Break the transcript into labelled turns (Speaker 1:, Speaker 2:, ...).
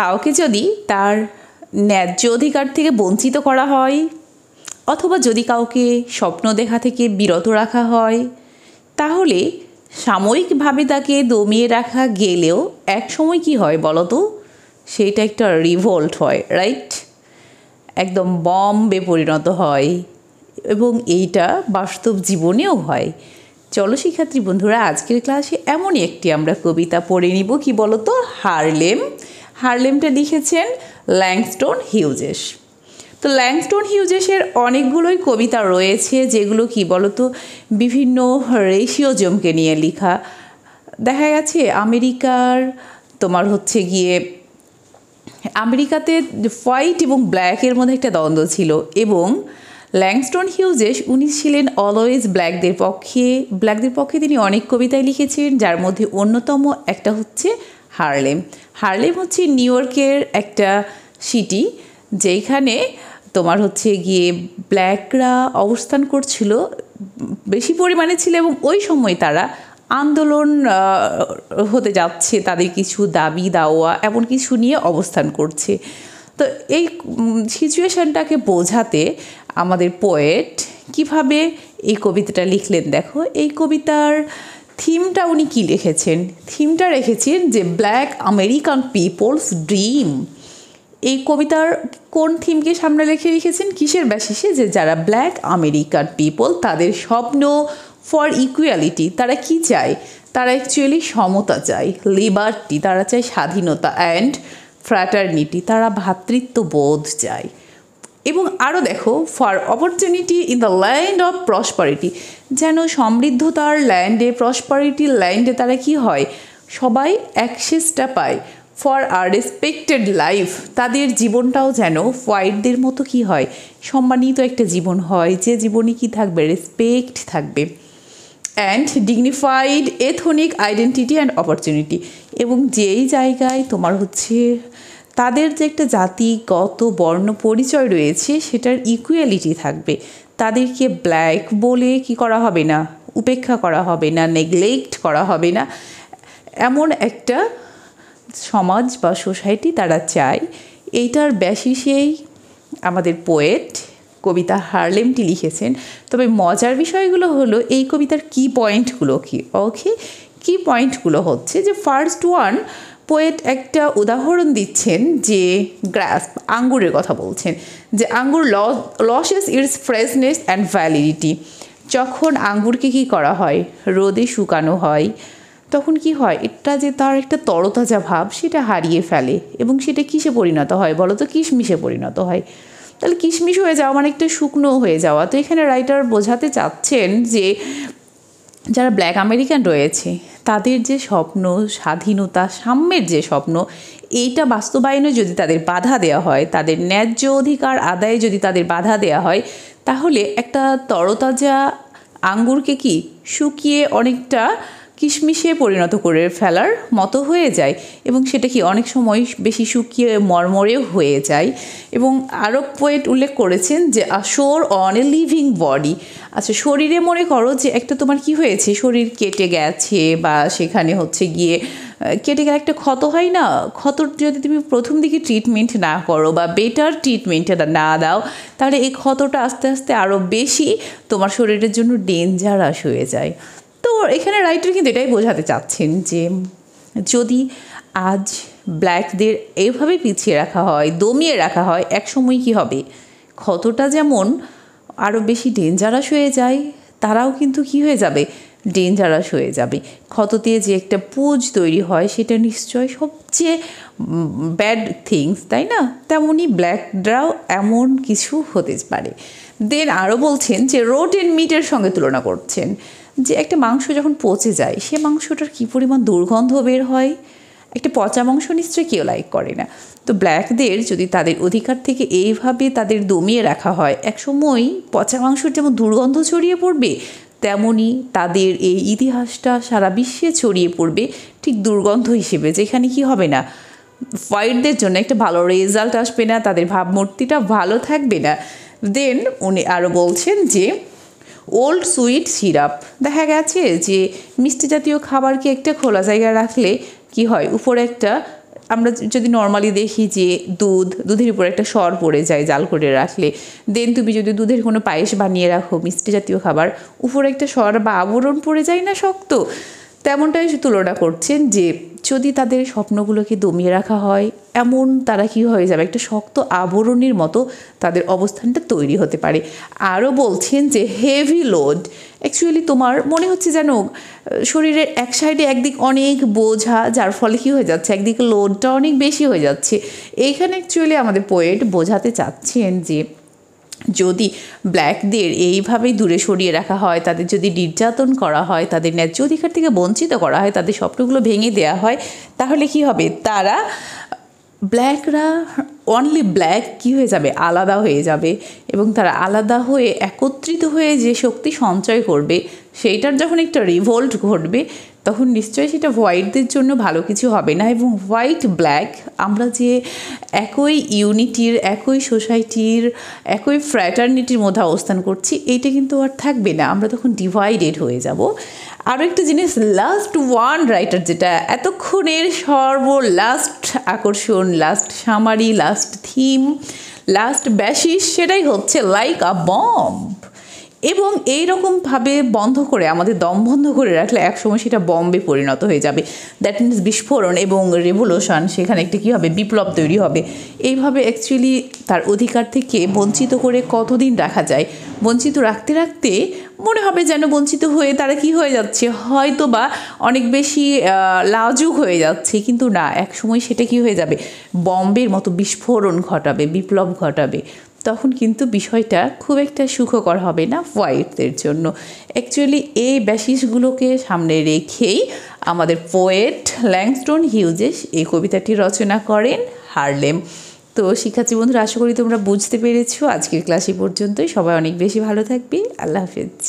Speaker 1: কাউকে যদি তার ন্যায্য অধিকার থেকে বঞ্চিত করা হয় অথবা যদি কাউকে স্বপ্ন দেখা থেকে বিরত রাখা হয় তাহলে সাময়িকভাবে তাকে দমিয়ে রাখা গেলেও এক সময় কি হয় বলতো সেটা একটা রিভোল্ট হয় রাইট একদম বম্বে পরিণত হয় এবং এইটা বাস্তব জীবনেও হয় চলো শিক্ষার্থী বন্ধুরা আজকের ক্লাসে এমনই একটি আমরা কবিতা পড়ে নিব কি বলতো হারলেম হারলেমটা লিখেছেন ল্যাংস্টোন হিউজেস তো ল্যাংস্টোন হিউজেসের অনেকগুলোই কবিতা রয়েছে যেগুলো কি বলতো বিভিন্ন জমকে নিয়ে লেখা দেখা গেছে আমেরিকার তোমার হচ্ছে গিয়ে আমেরিকাতে হোয়াইট এবং ব্ল্যাকের মধ্যে একটা দ্বন্দ্ব ছিল এবং ল্যাংস্টোন হিউজেস উনি ছিলেন অলওয়েজ ব্ল্যাকদের পক্ষে ব্ল্যাকদের পক্ষে তিনি অনেক কবিতায় লিখেছেন যার মধ্যে অন্যতম একটা হচ্ছে হার্লেম হার্লেম হচ্ছে নিউ ইয়র্কের একটা সিটি যেইখানে তোমার হচ্ছে গিয়ে ব্ল্যাকরা অবস্থান করছিল বেশি পরিমাণে ছিল এবং ওই সময় তারা আন্দোলন হতে যাচ্ছে তাদের কিছু দাবি দাওয়া এমন কিছু নিয়ে অবস্থান করছে তো এই সিচুয়েশনটাকে বোঝাতে আমাদের পোয়েট কিভাবে এই কবিতাটা লিখলেন দেখো এই কবিতার থিমটা উনি কী লিখেছেন থিমটা রেখেছেন যে ব্ল্যাক আমেরিকান পিপলস ড্রিম এই কবিতার কোন থিমকে সামনে লিখে লিখেছেন কিসের ব্যাসিসে যে যারা ব্ল্যাক আমেরিকান পিপল তাদের স্বপ্ন ফর ইকুয়ালিটি তারা কি চায় তারা অ্যাকচুয়ালি সমতা চায় লিবার্টি তারা চায় স্বাধীনতা অ্যান্ড ফ্র্যাটার্নিটি তারা ভ্রাতৃত্ববোধ চায় এবং আরও দেখো for opportunity in the land of prosperity যেন সমৃদ্ধতার ল্যান্ডে প্রসপারিটি ল্যান্ডে তারা কি হয় সবাই অ্যাক্সেসটা পায় ফর আর রেসপেক্টেড লাইফ তাদের জীবনটাও যেন হোয়াইটদের মতো কি হয় সম্মানিত একটা জীবন হয় যে জীবনে কি থাকবে রেসপেক্ট থাকবে and dignified ethnic identity and opportunity এবং যেই জায়গায় তোমার হচ্ছে তাদের যে একটা জাতি কত বর্ণ পরিচয় রয়েছে সেটার ইকুয়ালিটি থাকবে তাদেরকে ব্ল্যাক বলে কি করা হবে না উপেক্ষা করা হবে না নেগলেক্ট করা হবে না এমন একটা সমাজ বা সোসাইটি তারা চায় এইটার ব্যাসিসেই আমাদের পোয়েট কবিতা হারলেমটি লিখেছেন তবে মজার বিষয়গুলো হলো এই কবিতার কি পয়েন্টগুলো কি ওকে কি পয়েন্টগুলো হচ্ছে যে ফার্স্ট ওয়ান পোয়েট একটা উদাহরণ দিচ্ছেন যে গ্রাস আঙ্গুরের কথা বলছেন যে আঙ্গুর loses its freshness and validity যখন আঙ্গুরকে কি করা হয় রোদে শুকানো হয় তখন কি হয় এটা যে তার একটা তরতাজা ভাব সেটা হারিয়ে ফেলে এবং সেটা কিসে পরিণত হয় বলো তো কিশমিশে পরিণত হয় তাহলে কিশমিশ হয়ে যাওয়া মানে একটা শুকনো হয়ে যাওয়া তো এখানে রাইটার বোঝাতে চাচ্ছেন যে যারা ব্ল্যাক আমেরিকান রয়েছে তাদের যে স্বপ্ন স্বাধীনতা সাম্যের যে স্বপ্ন এইটা বাস্তবায়নে যদি তাদের বাধা দেওয়া হয় তাদের ন্যায্য অধিকার আদায়ে যদি তাদের বাধা দেওয়া হয় তাহলে একটা তরতাজা আঙ্গুরকে কি শুকিয়ে অনেকটা কিশমিশে পরিণত করে ফেলার মতো হয়ে যায় এবং সেটা কি অনেক সময় বেশি শুকিয়ে মর্মরেও হয়ে যায় এবং আরও পোয়েট উল্লেখ করেছেন যে শোর অন এ লিভিং বডি আচ্ছা শরীরে মনে করো যে একটা তোমার কি হয়েছে শরীর কেটে গেছে বা সেখানে হচ্ছে গিয়ে কেটে গেলে একটা ক্ষত হয় না ক্ষতর যদি তুমি প্রথম দিকে ট্রিটমেন্ট না করো বা বেটার ট্রিটমেন্ট না দাও তাহলে এই ক্ষতটা আস্তে আস্তে আরও বেশি তোমার শরীরের জন্য ডেঞ্জারাস হয়ে যায় তো এখানে রাইটার কিন্তু এটাই বোঝাতে চাচ্ছেন যে যদি আজ ব্ল্যাকদের এইভাবে পিছিয়ে রাখা হয় দমিয়ে রাখা হয় একসময় কি হবে ক্ষতটা যেমন আরও বেশি ডেঞ্জারাস হয়ে যায় তারাও কিন্তু কি হয়ে যাবে ডেঞ্জারাস হয়ে যাবে ক্ষত দিয়ে যে একটা পুজ তৈরি হয় সেটা নিশ্চয় সবচেয়ে ব্যাড থিংস তাই না তেমনই ব্ল্যাকরাও এমন কিছু হতে পারে দেন আরও বলছেন যে রোড এন্ড মিটের সঙ্গে তুলনা করছেন যে একটা মাংস যখন পচে যায় সে মাংসটার কী পরিমাণ দুর্গন্ধ বের হয় একটা পচা মাংস নিশ্চয়ই কেউ লাইক করে না তো ব্ল্যাকদের যদি তাদের অধিকার থেকে এইভাবে তাদের দমিয়ে রাখা হয় এক সময় পচা মাংসর যেমন দুর্গন্ধ ছড়িয়ে পড়বে তেমনি তাদের এই ইতিহাসটা সারা বিশ্বে ছড়িয়ে পড়বে ঠিক দুর্গন্ধ হিসেবে যেখানে কি হবে না হোয়াইটদের জন্য একটা ভালো রেজাল্ট আসবে না তাদের ভাবমূর্তিটা ভালো থাকবে না দেন উনি আরও বলছেন যে ওল্ড সুইট সিরাপ দেখা গেছে যে মিষ্টি জাতীয় খাবারকে একটা খোলা জায়গায় রাখলে কি হয় উপরে একটা আমরা যদি নর্মালি দেখি যে দুধ দুধের উপর একটা সর পড়ে যায় জাল করে রাখলে দেন তুমি যদি দুধের কোনো পায়েস বানিয়ে রাখো মিষ্টি জাতীয় খাবার উপরে একটা সর বা আবরণ পড়ে যায় না শক্ত তেমনটাই তুলনা করছেন যে যদি তাদের স্বপ্নগুলোকে দমিয়ে রাখা হয় এমন তারা কী হয়ে যাবে একটা শক্ত আবরণের মতো তাদের অবস্থানটা তৈরি হতে পারে আরও বলছেন যে হেভি লোড অ্যাকচুয়ালি তোমার মনে হচ্ছে যেন শরীরের এক সাইডে একদিক অনেক বোঝা যার ফলে কী হয়ে যাচ্ছে একদিকে লোডটা অনেক বেশি হয়ে যাচ্ছে এইখানে অ্যাকচুয়ালি আমাদের পোয়েট বোঝাতে চাচ্ছেন যে যদি ব্ল্যাকদের এইভাবেই দূরে সরিয়ে রাখা হয় তাদের যদি নির্যাতন করা হয় তাদের ন্যায্য অধিকার থেকে বঞ্চিত করা হয় তাদের স্বপ্নগুলো ভেঙে দেওয়া হয় তাহলে কি হবে তারা ব্ল্যাকরা অনলি ব্ল্যাক কী হয়ে যাবে আলাদা হয়ে যাবে এবং তারা আলাদা হয়ে একত্রিত হয়ে যে শক্তি সঞ্চয় করবে সেইটার যখন একটা রিভোল্ট ঘটবে তখন নিশ্চয়ই সেটা হোয়াইটদের জন্য ভালো কিছু হবে না এবং হোয়াইট ব্ল্যাক আমরা যে একই ইউনিটির একই সোসাইটির একই ফ্র্যাটার্নিটির মধ্যে অবস্থান করছি এইটা কিন্তু আর থাকবে না আমরা তখন ডিভাইডেড হয়ে যাব আরও একটা জিনিস লাস্ট ওয়ান রাইটার যেটা এতক্ষণের সর্ব লাস্ট আকর্ষণ last summary last theme last basis সেটাই হচ্ছে লাইক আ বম্ব এবং এই রকমভাবে বন্ধ করে আমাদের দম বন্ধ করে রাখলে একসময় সেটা বম্বে পরিণত হয়ে যাবে দ্যাট মিনস বিস্ফোরণ এবং রেভলিউশন সেখানে একটা কী হবে বিপ্লব তৈরি হবে এইভাবে অ্যাকচুয়ালি তার অধিকার থেকে বঞ্চিত করে কতদিন রাখা যায় বঞ্চিত রাখতে রাখতে মনে হবে যেন বঞ্চিত হয়ে তারা কি হয়ে যাচ্ছে হয়তো বা অনেক বেশি লাজুক হয়ে যাচ্ছে কিন্তু না একসময় সেটা কি হয়ে যাবে বম্বের মতো বিস্ফোরণ ঘটাবে বিপ্লব ঘটাবে তখন কিন্তু বিষয়টা খুব একটা সুখকর হবে না ওয়াইটদের জন্য অ্যাকচুয়ালি এই ব্যাসিসগুলোকে সামনে রেখেই আমাদের পোয়েট ল্যাংস্টোন হিউজেস এই কবিতাটি রচনা করেন হারলেম তো শিক্ষার্থী বন্ধুরা আশা করি তোমরা বুঝতে পেরেছো আজকের ক্লাসে পর্যন্তই সবাই অনেক বেশি ভালো থাকবে আল্লাহ হাফেজ